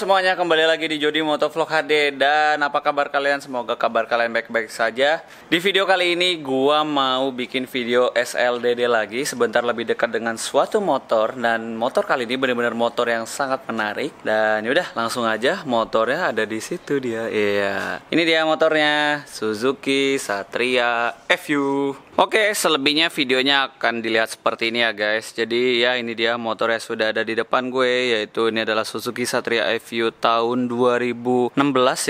semuanya kembali lagi di Jody Motovlog HD dan apa kabar kalian? Semoga kabar kalian baik-baik saja. Di video kali ini gua mau bikin video SLDD lagi sebentar lebih dekat dengan suatu motor dan motor kali ini benar-benar motor yang sangat menarik dan yaudah langsung aja motornya ada di situ dia. Iya. Ini dia motornya Suzuki Satria FU. Oke, selebihnya videonya akan dilihat seperti ini ya guys. Jadi ya ini dia motor yang sudah ada di depan gue yaitu ini adalah Suzuki Satria FU tahun 2016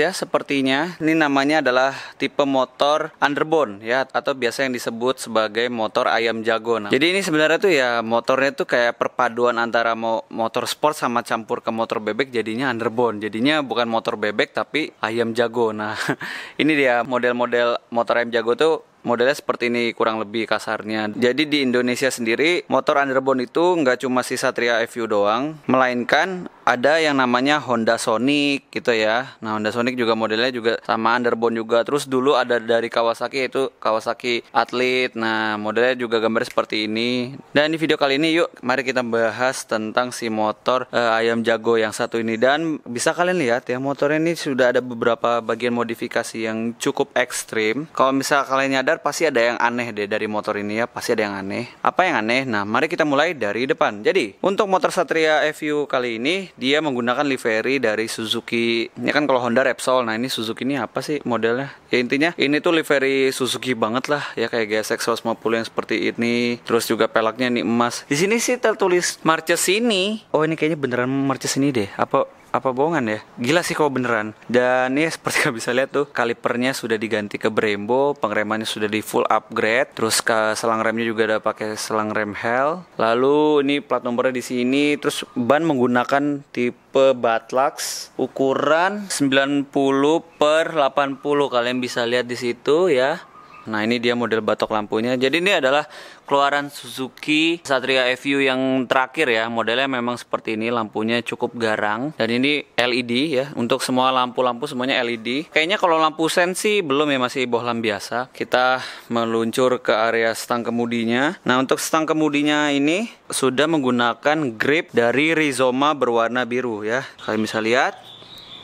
ya sepertinya. Ini namanya adalah tipe motor underbone ya atau biasa yang disebut sebagai motor ayam jago. Nah, jadi ini sebenarnya tuh ya motornya tuh kayak perpaduan antara mo motor sport sama campur ke motor bebek jadinya underbone. Jadinya bukan motor bebek tapi ayam jago. Nah, ini dia model-model motor ayam jago tuh modelnya seperti ini kurang lebih kasarnya. Jadi di Indonesia sendiri motor underbone itu nggak cuma si Satria FU doang, melainkan ada yang namanya Honda Sonic gitu ya. Nah, Honda Sonic juga modelnya juga sama underbone juga. Terus dulu ada dari Kawasaki itu Kawasaki Athlete. Nah, modelnya juga gambar seperti ini. Dan nah, di video kali ini yuk mari kita bahas tentang si motor uh, ayam jago yang satu ini dan bisa kalian lihat ya motor ini sudah ada beberapa bagian modifikasi yang cukup ekstrim. Kalau misal kalian nyadar pasti ada yang aneh deh dari motor ini ya, pasti ada yang aneh. Apa yang aneh? Nah, mari kita mulai dari depan. Jadi, untuk motor Satria FU kali ini dia menggunakan livery dari Suzuki ini kan kalau Honda Repsol nah ini Suzuki ini apa sih modelnya ya intinya ini tuh livery Suzuki banget lah ya kayak GSX 150 yang seperti ini terus juga pelaknya nih emas di sini sih tertulis Marchesini oh ini kayaknya beneran Marchesini deh apa apa bohongan ya gila sih kalau beneran dan ya seperti kalian bisa lihat tuh kalipernya sudah diganti ke Brembo pengeremannya sudah di full upgrade terus ke selang remnya juga ada pakai selang rem hell lalu ini plat nomornya di sini terus ban menggunakan tipe Batlax ukuran 90 per 80 kalian bisa lihat di situ ya Nah ini dia model batok lampunya Jadi ini adalah keluaran Suzuki Satria FU yang terakhir ya Modelnya memang seperti ini Lampunya cukup garang Dan ini LED ya Untuk semua lampu-lampu semuanya LED Kayaknya kalau lampu sen sih belum ya masih bohlam biasa Kita meluncur ke area stang kemudinya Nah untuk stang kemudinya ini Sudah menggunakan grip dari Rizoma berwarna biru ya Kalian bisa lihat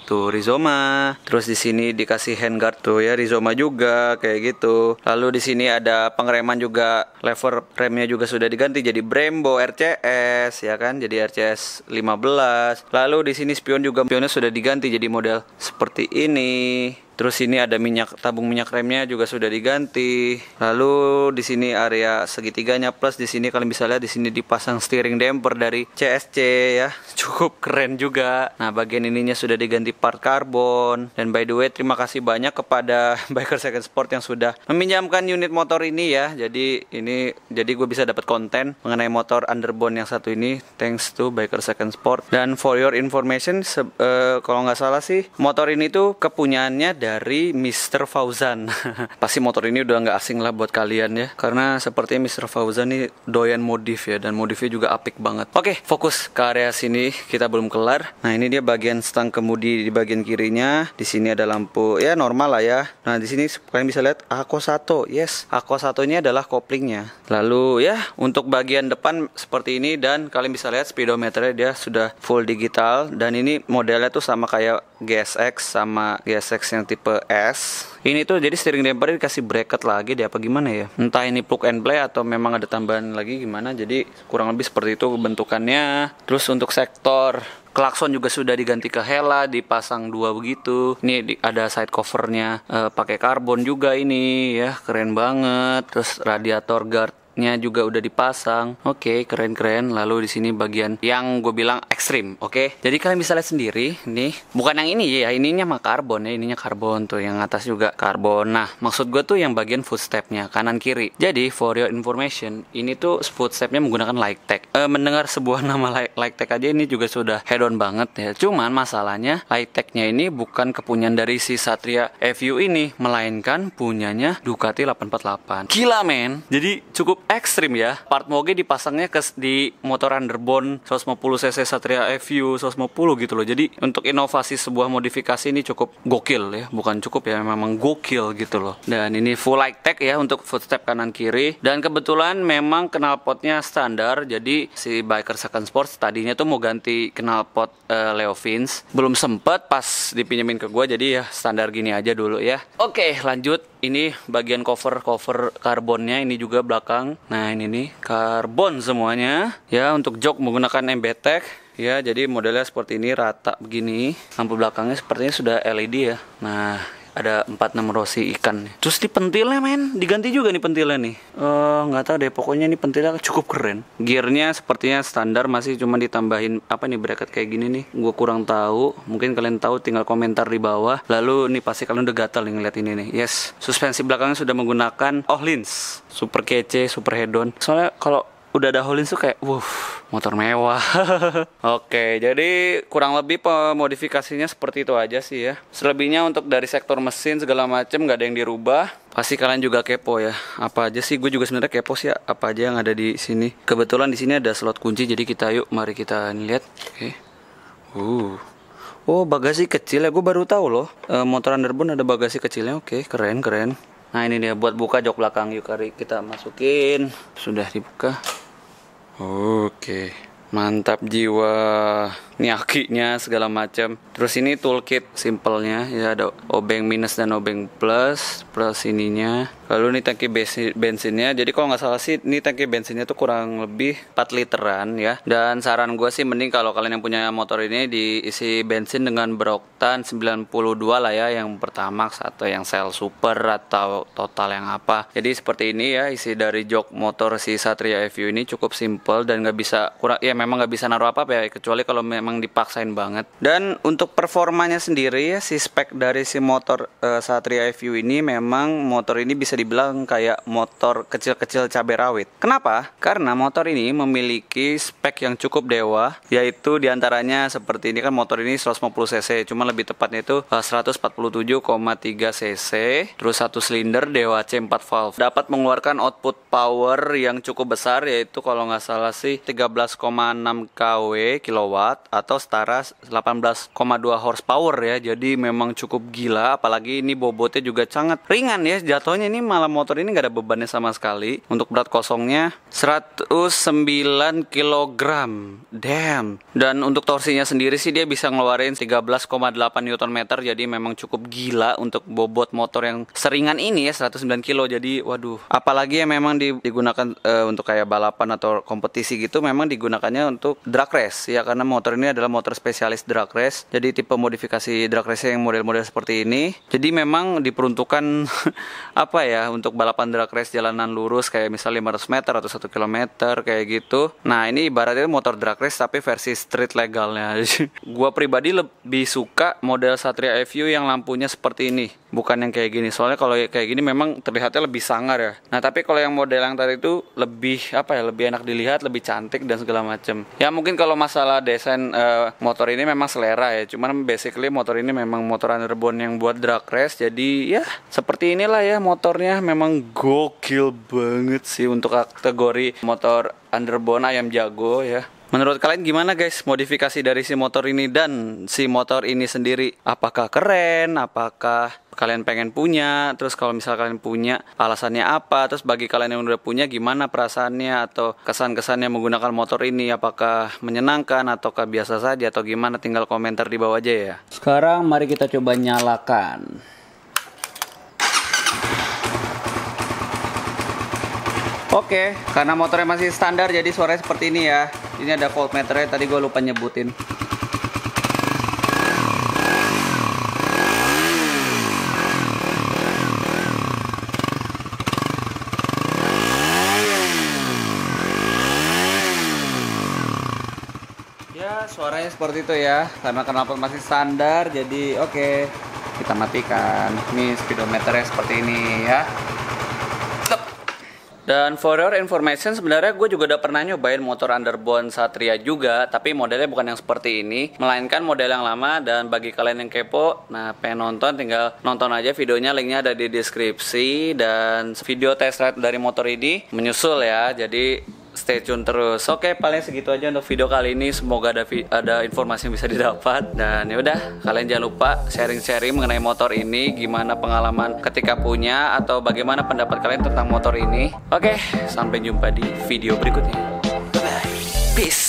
tuh gitu, rizoma terus di sini dikasih handguard tuh ya rizoma juga kayak gitu lalu di sini ada pengereman juga lever remnya juga sudah diganti jadi Brembo RCS ya kan jadi RCS 15 lalu di sini spion juga spionnya sudah diganti jadi model seperti ini Terus ini ada minyak tabung minyak remnya juga sudah diganti. Lalu di sini area segitiganya plus di sini kalian bisa lihat di sini dipasang steering damper dari CSC ya. Cukup keren juga. Nah, bagian ininya sudah diganti part karbon. Dan by the way, terima kasih banyak kepada Biker Second Sport yang sudah meminjamkan unit motor ini ya. Jadi ini jadi gue bisa dapat konten mengenai motor Underbone yang satu ini thanks to Biker Second Sport. Dan for your information uh, kalau nggak salah sih motor ini tuh kepunyaannya dari Mr. Fauzan. Pasti motor ini udah nggak asing lah buat kalian ya, karena sepertinya Mr. Fauzan ini doyan modif ya, dan modifnya juga apik banget. Oke, fokus ke area sini, kita belum kelar. Nah ini dia bagian stang kemudi di bagian kirinya. Di sini ada lampu, ya normal lah ya. Nah di sini kalian bisa lihat Ako satu, yes. Ako satunya adalah koplingnya. Lalu ya untuk bagian depan seperti ini dan kalian bisa lihat speedometernya dia sudah full digital dan ini modelnya tuh sama kayak GSX sama GSX yang tipe tipe S ini tuh jadi steering damper dikasih bracket lagi deh apa gimana ya entah ini plug and play atau memang ada tambahan lagi gimana jadi kurang lebih seperti itu bentukannya terus untuk sektor klakson juga sudah diganti ke Hela dipasang dua begitu ini ada side covernya e, pakai karbon juga ini ya keren banget terus radiator guard Truknya juga udah dipasang. Oke, okay, keren-keren. Lalu di sini bagian yang gue bilang ekstrim. Oke, okay? jadi kalian bisa lihat sendiri. Nih, bukan yang ini ya. Ininya mah karbon ya. Ininya karbon tuh. Yang atas juga karbon. Nah, maksud gue tuh yang bagian footstepnya kanan kiri. Jadi for your information, ini tuh footstepnya menggunakan light tech. E, mendengar sebuah nama light, light tech aja ini juga sudah head on banget ya. Cuman masalahnya light technya ini bukan kepunyaan dari si Satria FU ini, melainkan punyanya Ducati 848. Gila men. Jadi cukup ekstrim ya. Part moge dipasangnya ke di motor underbone 150 cc Satria FU 150 gitu loh. Jadi untuk inovasi sebuah modifikasi ini cukup gokil ya, bukan cukup ya, memang gokil gitu loh. Dan ini full light tech ya untuk footstep kanan kiri. Dan kebetulan memang knalpotnya standar, jadi si biker second sports tadinya tuh mau ganti knalpot uh, Leo Fins, belum sempet pas dipinjemin ke gue, jadi ya standar gini aja dulu ya. Oke, lanjut ini bagian cover cover karbonnya ini juga belakang nah ini nih karbon semuanya ya untuk jok menggunakan Tech. ya jadi modelnya seperti ini rata begini lampu belakangnya sepertinya sudah LED ya nah ada empat rosi ikan terus di pentilnya men diganti juga nih pentilnya nih eh, nggak uh, tahu deh pokoknya ini pentilnya cukup keren gearnya sepertinya standar masih cuma ditambahin apa nih bracket kayak gini nih gue kurang tahu mungkin kalian tahu tinggal komentar di bawah lalu nih pasti kalian udah gatal nih ngeliat ini nih yes suspensi belakangnya sudah menggunakan Ohlins super kece super hedon soalnya kalau udah ada Hollins tuh kayak wuh motor mewah oke jadi kurang lebih pemodifikasinya seperti itu aja sih ya selebihnya untuk dari sektor mesin segala macem nggak ada yang dirubah pasti kalian juga kepo ya apa aja sih gue juga sebenarnya kepo sih ya, apa aja yang ada di sini kebetulan di sini ada slot kunci jadi kita yuk mari kita lihat oke uh Oh bagasi kecil ya, gue baru tahu loh. E, motor Underbone ada bagasi kecilnya, oke keren keren. Nah ini dia buat buka jok belakang yuk kari kita masukin. Sudah dibuka. Oke, mantap jiwa ini segala macam terus ini toolkit simpelnya ya ada obeng minus dan obeng plus plus ininya lalu ini tangki bensinnya jadi kalau nggak salah sih ini tangki bensinnya tuh kurang lebih 4 literan ya dan saran gue sih mending kalau kalian yang punya motor ini diisi bensin dengan beroktan 92 lah ya yang pertama atau yang sel super atau total yang apa jadi seperti ini ya isi dari jok motor si Satria FU ini cukup simple dan nggak bisa kurang ya memang nggak bisa naruh apa apa ya kecuali kalau memang dipaksain banget. Dan untuk performanya sendiri si spek dari si motor uh, Satria FU ini memang motor ini bisa dibilang kayak motor kecil-kecil cabai rawit. Kenapa? Karena motor ini memiliki spek yang cukup dewa yaitu diantaranya seperti ini kan motor ini 150 cc cuma lebih tepatnya itu 147,3 eh, cc terus satu silinder dewa C 4 valve dapat mengeluarkan output power yang cukup besar yaitu kalau nggak salah sih 13,6 kW kilowatt atau setara 18,2 horsepower ya. Jadi memang cukup gila apalagi ini bobotnya juga sangat ringan ya. Jatuhnya ini malah motor ini nggak ada bebannya sama sekali. Untuk berat kosongnya 109 kg. Damn. Dan untuk torsinya sendiri sih dia bisa ngeluarin 13,8 newton meter jadi memang cukup gila untuk bobot motor yang seringan ini ya 109 kilo. Jadi waduh, apalagi yang memang digunakan uh, untuk kayak balapan atau kompetisi gitu memang digunakannya untuk drag race ya karena motor ini ini adalah motor spesialis drag race. Jadi tipe modifikasi drag race yang model-model seperti ini. Jadi memang diperuntukkan apa ya untuk balapan drag race jalanan lurus kayak misal 500 meter atau 1 km kayak gitu. Nah, ini ibaratnya motor drag race tapi versi street legalnya. gua pribadi lebih suka model Satria FU yang lampunya seperti ini, bukan yang kayak gini. Soalnya kalau kayak gini memang terlihatnya lebih sangar ya. Nah, tapi kalau yang model yang tadi itu lebih apa ya, lebih enak dilihat, lebih cantik dan segala macam. Ya mungkin kalau masalah desain uh, motor ini memang selera ya cuman basically motor ini memang motor underbone yang buat drag race jadi ya seperti inilah ya motornya memang gokil banget sih untuk kategori motor underbone ayam jago ya Menurut kalian gimana guys modifikasi dari si motor ini dan si motor ini sendiri apakah keren, apakah kalian pengen punya, terus kalau misal kalian punya alasannya apa, terus bagi kalian yang udah punya gimana perasaannya atau kesan-kesannya menggunakan motor ini apakah menyenangkan ataukah biasa saja atau gimana tinggal komentar di bawah aja ya. Sekarang mari kita coba nyalakan. Oke, karena motornya masih standar jadi suaranya seperti ini ya ini ada voltmeternya tadi gue lupa nyebutin ya suaranya seperti itu ya karena knalpot masih standar jadi oke okay. kita matikan Ini speedometernya seperti ini ya dan for your information sebenarnya gue juga udah pernah nyobain motor Underbone Satria juga Tapi modelnya bukan yang seperti ini Melainkan model yang lama dan bagi kalian yang kepo Nah pengen nonton tinggal nonton aja videonya linknya ada di deskripsi Dan video test ride dari motor ini menyusul ya Jadi stay tune terus. Oke, paling segitu aja untuk video kali ini. Semoga ada ada informasi yang bisa didapat dan yaudah, kalian jangan lupa sharing-sharing mengenai motor ini, gimana pengalaman ketika punya atau bagaimana pendapat kalian tentang motor ini. Oke, sampai jumpa di video berikutnya. Bye bye. Peace.